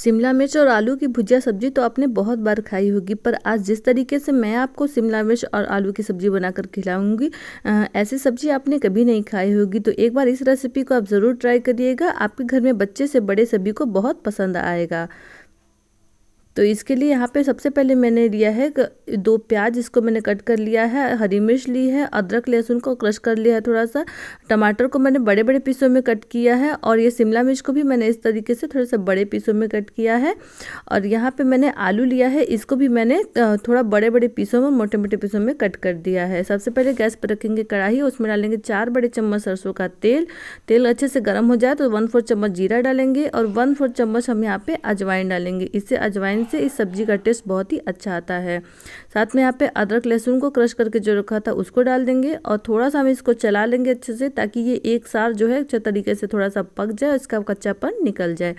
शिमला मिर्च और आलू की भुजिया सब्जी तो आपने बहुत बार खाई होगी पर आज जिस तरीके से मैं आपको शिमला मिर्च और आलू की सब्जी बनाकर खिलाऊंगी ऐसी सब्जी आपने कभी नहीं खाई होगी तो एक बार इस रेसिपी को आप ज़रूर ट्राई करिएगा आपके घर में बच्चे से बड़े सभी को बहुत पसंद आएगा तो इसके लिए यहाँ पे सबसे पहले मैंने लिया है दो प्याज इसको मैंने कट कर लिया है हरी मिर्च ली है अदरक लहसुन को क्रश कर लिया है थोड़ा सा टमाटर को मैंने बड़े बड़े पीसों में कट किया है और ये शिमला मिर्च को भी मैंने इस तरीके से थोड़ा सा बड़े पीसों में कट किया है और यहाँ पर मैंने आलू लिया है इसको भी मैंने थोड़ा बड़े बड़े पीसों में मोटे मोटे पीसों में कट कर दिया है सबसे पहले गैस पर रखेंगे कढ़ाई उसमें डालेंगे चार बड़े चम्मच सरसों का तेल तेल अच्छे से गर्म हो जाए तो वन फोर चम्मच जीरा डालेंगे और वन फोर चम्मच हम यहाँ पे अजवाइन डालेंगे इससे अजवाइन से इस सब्जी का टेस्ट बहुत ही अच्छा आता है साथ में यहाँ पे अदरक लहसुन को क्रश करके जो रखा था उसको डाल देंगे और थोड़ा सा हम इसको चला लेंगे अच्छे से ताकि ये एक सार जो है अच्छे तरीके से थोड़ा सा पक जाए इसका कच्चापन निकल जाए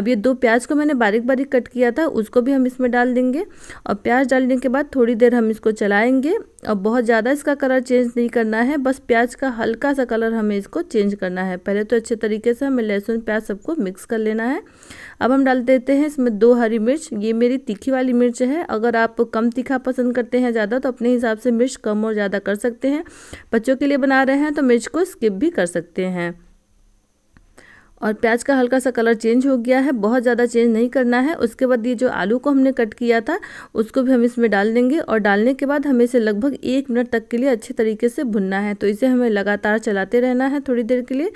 अब ये दो प्याज को मैंने बारीक बारीक कट किया था उसको भी हम इसमें डाल देंगे और प्याज डालने के बाद थोड़ी देर हम इसको चलाएँगे अब बहुत ज़्यादा इसका कलर चेंज नहीं करना है बस प्याज का हल्का सा कलर हमें इसको चेंज करना है पहले तो अच्छे तरीके से हमें लहसुन प्याज सबको मिक्स कर लेना है अब हम डाल देते हैं इसमें दो हरी मिर्च ये मेरी तीखी वाली मिर्च है अगर आप कम तीखा पसंद करते हैं ज़्यादा तो अपने हिसाब से मिर्च कम और ज़्यादा कर सकते हैं बच्चों के लिए बना रहे हैं तो मिर्च को स्किप भी कर सकते हैं और प्याज का हल्का सा कलर चेंज हो गया है बहुत ज़्यादा चेंज नहीं करना है उसके बाद ये जो आलू को हमने कट किया था उसको भी हम इसमें डाल देंगे और डालने के बाद हमें इसे लगभग एक मिनट तक के लिए अच्छे तरीके से भुनना है तो इसे हमें लगातार चलाते रहना है थोड़ी देर के लिए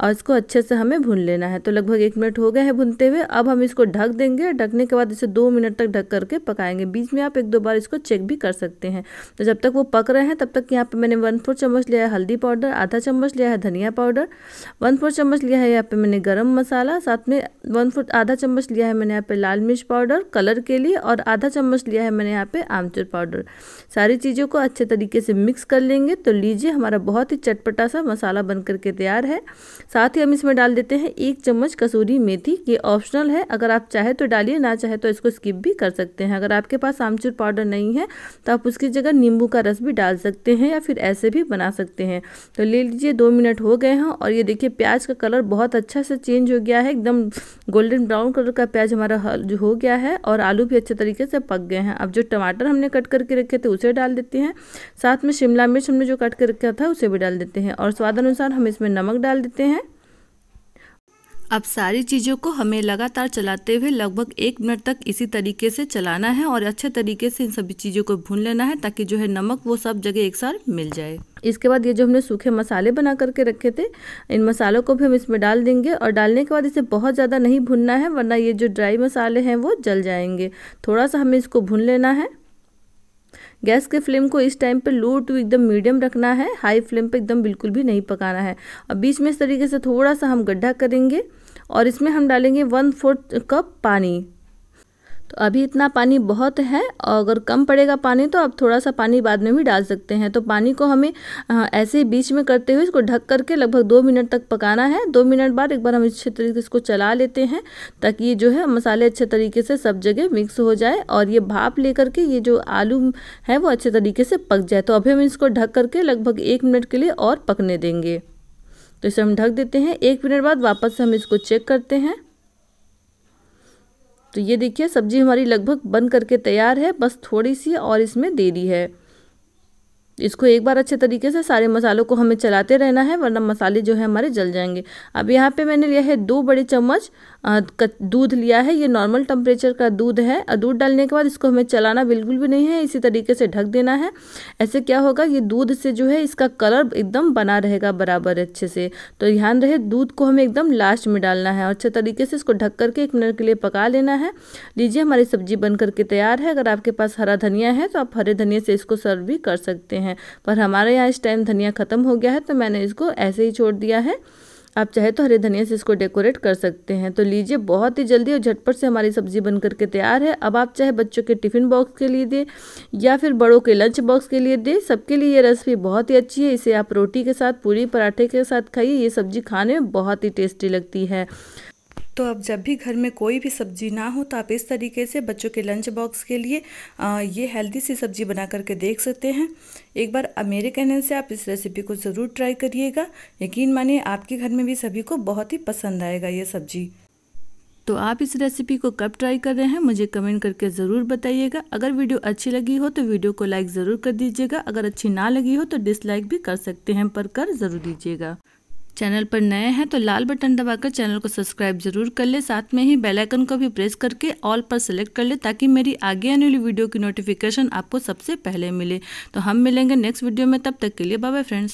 और इसको अच्छे से हमें भून लेना है तो लगभग एक मिनट हो गया है भुनते हुए अब हम इसको ढक देंगे ढकने के बाद इसे दो मिनट तक ढक करके पकाएंगे बीच में आप एक दो बार इसको चेक भी कर सकते हैं तो जब तक वो पक रहे हैं तब तक यहाँ पर मैंने वन फोर चम्मच लिया है हल्दी पाउडर आधा चम्मच लिया है धनिया पाउडर वन फोर चम्मच लिया है यहाँ पर मैंने गरम मसाला साथ में वन फोर्थ आधा चम्मच लिया है मैंने यहाँ पे लाल मिर्च पाउडर कलर के लिए और आधा चम्मच लिया है मैंने यहाँ पे आमचूर पाउडर सारी चीज़ों को अच्छे तरीके से मिक्स कर लेंगे तो लीजिए हमारा बहुत ही चटपटा सा मसाला बन करके तैयार है साथ ही हम इसमें डाल देते हैं एक चम्मच कसूरी मेथी ये ऑप्शनल है अगर आप चाहे तो डालिए ना चाहे तो इसको स्किप भी कर सकते हैं अगर आपके पास आमचूर पाउडर नहीं है तो आप उसकी जगह नींबू का रस भी डाल सकते हैं या फिर ऐसे भी बना सकते हैं तो ले लीजिए दो मिनट हो गए हैं और ये देखिए प्याज का कलर बहुत अच्छा अच्छा सा चेंज हो गया है एकदम गोल्डन ब्राउन कलर का प्याज हमारा हल जो हो गया है और आलू भी अच्छे तरीके से पक गए हैं अब जो टमाटर हमने कट करके रखे थे उसे डाल देते हैं साथ में शिमला मिर्च हमने जो कट कर रखा था उसे भी डाल देते हैं और स्वाद अनुसार हम इसमें नमक डाल देते हैं अब सारी चीज़ों को हमें लगातार चलाते हुए लगभग एक मिनट तक इसी तरीके से चलाना है और अच्छे तरीके से इन सभी चीज़ों को भून लेना है ताकि जो है नमक वो सब जगह एक साथ मिल जाए इसके बाद ये जो हमने सूखे मसाले बना करके रखे थे इन मसालों को भी हम इसमें डाल देंगे और डालने के बाद इसे बहुत ज़्यादा नहीं भुनना है वरना ये जो ड्राई मसाले हैं वो जल जाएंगे थोड़ा सा हमें इसको भून लेना है गैस के फ्लेम को इस टाइम पे लो टू एकदम मीडियम रखना है हाई फ्लेम पे एकदम बिल्कुल भी नहीं पकाना है और बीच में इस तरीके से थोड़ा सा हम गड्ढा करेंगे और इसमें हम डालेंगे वन फोर्थ कप पानी तो अभी इतना पानी बहुत है और अगर कम पड़ेगा पानी तो आप थोड़ा सा पानी बाद में भी डाल सकते हैं तो पानी को हमें ऐसे ही बीच में करते हुए इसको ढक करके लगभग दो मिनट तक पकाना है दो मिनट बाद एक बार हम अच्छे तरीके से इसको चला लेते हैं ताकि ये जो है मसाले अच्छे तरीके से सब जगह मिक्स हो जाए और ये भाप ले करके ये जो आलू है वो अच्छे तरीके से पक जाए तो अभी हम इसको ढक करके लगभग एक मिनट के लिए और पकने देंगे तो इसे हम ढक देते हैं एक मिनट बाद वापस से हम इसको चेक करते हैं तो ये देखिए सब्जी हमारी लगभग बन करके तैयार है बस थोड़ी सी और इसमें देरी है इसको एक बार अच्छे तरीके से सारे मसालों को हमें चलाते रहना है वरना मसाले जो है हमारे जल जाएंगे अब यहाँ पे मैंने लिया है दो बड़े चम्मच दूध लिया है ये नॉर्मल टेम्परेचर का दूध है और दूध डालने के बाद इसको हमें चलाना बिल्कुल भी नहीं है इसी तरीके से ढक देना है ऐसे क्या होगा ये दूध से जो है इसका कलर एकदम बना रहेगा बराबर अच्छे से तो ध्यान रहे दूध को हमें एकदम लास्ट में डालना है और अच्छे तरीके से इसको ढक करके एक मिनट के लिए पका लेना है लीजिए हमारी सब्जी बन करके तैयार है अगर आपके पास हरा धनिया है तो आप हरे धनिया से इसको सर्व भी कर सकते हैं हैं पर हमारे यहाँ इस टाइम धनिया ख़त्म हो गया है तो मैंने इसको ऐसे ही छोड़ दिया है आप चाहे तो हरे धनिया से इसको डेकोरेट कर सकते हैं तो लीजिए बहुत ही जल्दी और झटपट से हमारी सब्ज़ी बन करके तैयार है अब आप चाहे बच्चों के टिफ़िन बॉक्स के लिए दें या फिर बड़ों के लंच बॉक्स के लिए दें सबके लिए ये रेसिपी बहुत ही अच्छी है इसे आप रोटी के साथ पूरी पराठे के साथ खाइए ये सब्ज़ी खाने में बहुत ही टेस्टी लगती है तो अब जब भी घर में कोई भी सब्जी ना हो तो आप इस तरीके से बच्चों के लंच बॉक्स के लिए आ, ये हेल्दी सी सब्जी बना करके देख सकते हैं एक बार मेरे कहने से आप इस रेसिपी को ज़रूर ट्राई करिएगा यकीन मानिए आपके घर में भी सभी को बहुत ही पसंद आएगा ये सब्जी तो आप इस रेसिपी को कब ट्राई कर रहे हैं मुझे कमेंट करके ज़रूर बताइएगा अगर वीडियो अच्छी लगी हो तो वीडियो को लाइक ज़रूर कर दीजिएगा अगर अच्छी ना लगी हो तो डिसलाइक भी कर सकते हैं पर कर ज़रूर दीजिएगा चैनल पर नए हैं तो लाल बटन दबाकर चैनल को सब्सक्राइब जरूर कर ले साथ में ही बेल आइकन को भी प्रेस करके ऑल पर सेलेक्ट कर ले ताकि मेरी आगे आने वाली वीडियो की नोटिफिकेशन आपको सबसे पहले मिले तो हम मिलेंगे नेक्स्ट वीडियो में तब तक के लिए बाय फ्रेंड्स